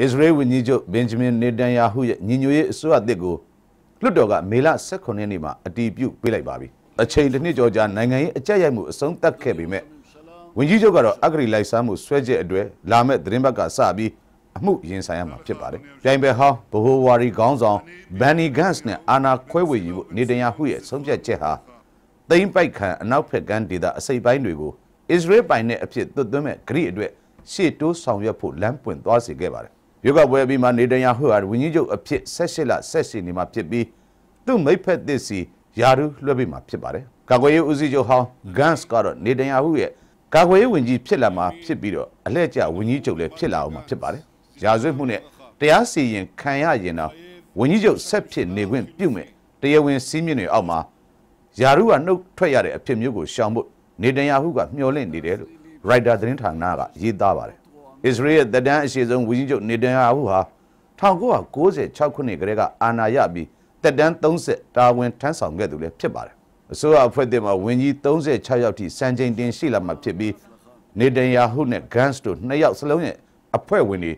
အစ္စရေးဝန်ကြီးချုပ်ဘင်ဂျမင်နေတန်ယာဟုရဲ့ညီညွတ်ရေးအစိုးရအသစ်ကိုလွှတ်တော်ကမေလ18ရက်နေ့မှာအတည်ပြုပေးလိုက်ပါပြီ။အချိန်တစ်နှစ်ကျော်ကြာနိုင်ငံရေးအကြက်ရိုက်မှုအဆုံးသတ်ခဲ့ပေမဲ့ဝန်ကြီးချုပ်ကတော့အဂရီလိုက်စားမှုဆွဲချက်အတွေ့လာမဲ့သတင်းဘက်ကစပြီးအမှုရင်ဆိုင်ရမှာဖြစ်ပါတယ်။ပြိုင်ဘက်ဟောင်းဘိုဟိုဝါရီခေါင်းဆောင်ဘန်နီဂန့်စ်နဲ့အာနာခွဲဝေယူနေတန်ယာဟုရဲ့ဆုံးဖြတ်ချက်ဟာတိမ့်ပိုက်ခံအနောက်ဖက်ကမ်းဒေသအစိပ်ပိုင်းတွေကိုအစ္စရေးပိုင်တဲ့အဖြစ်သွတ်သွင်းမဲ့ဂရိအတွက်ရှေ့တိုးဆောင်ရွက်ဖို့လမ်းပွင့်သွားစေခဲ့ပါတယ်။ရွေးကောက်ပွဲပြီးမှနေတန်ယာဟုဟာဝန်ကြီးချုပ်အဖြစ်16လ16နေမှာဖြစ်ပြီးသူ့မိဖက်သစ်စီယာရုလွှဲပေးမှာဖြစ်ပါတယ်။ကာကွယ်ရေးဦးစီးချုပ်ဟောင်းဂန့်စ်ကတော့နေတန်ယာဟုရဲ့ကာကွယ်ရေးဝန်ကြီးဖြစ်လာမှာဖြစ်ပြီးတော့အလှည့်ကျဝန်ကြီးချုပ်လည်းဖြစ်လာအောင်မှာဖြစ်ပါတယ်။ရာဇဝတ်မှုနဲ့တရားစီရင်ခံရရင်တော့ဝန်ကြီးချုပ်ဆက်ဖြစ်နေခွင့်ပြုမယ်။တရားဝင်စည်းမျဉ်းတွေအောက်မှာယာရုကနှုတ်ထွက်ရတဲ့အဖြစ်မျိုးကိုရှောင်ဖို့နေတန်ယာဟုကမျှော်လင့်နေတယ်လို့ရိုက်တာသတင်းဌာနကရေးသားပါတယ်အစ္စရေးရဲ့တဒန်းအရှိဆုံးဝန်ကြီးချုပ်နေတန်ယာဟုဟာ1996ခုနှစ်ကတည်းကအာဏာရပြီးတဒန်း30တာဝန်ထမ်းဆောင်ခဲ့သူလည်းဖြစ်ပါတယ်အစိုးရအဖွဲ့အသစ်မှာဝန်ကြီး36ယောက်ထိစံချိန်တင်ရှိလာမှဖြစ်ပြီးနေတန်ယာဟုနဲ့ဂန့်စ်တို့နှစ်ယောက်စလုံးရဲ့အဖွဲ့ဝင်တွေ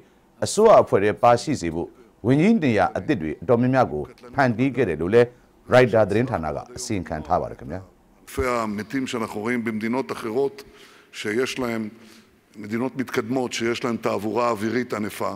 အစိုးရအဖွဲ့တွေပါရှိစေဖို့ဝန်ကြီးနေရာအသစ်တွေအတော်များများကိုဖန်တီးခဲ့တယ်လို့လည်း Rider သတင်းဌာနကအစီရင်ခံထားပါတယ်ခင်ဗျာ אלפי המתים שאנחנו רואים במדינות אחרות שיש להם מדינות מתקדמות שיש להן תעבורה אווירית ענפה.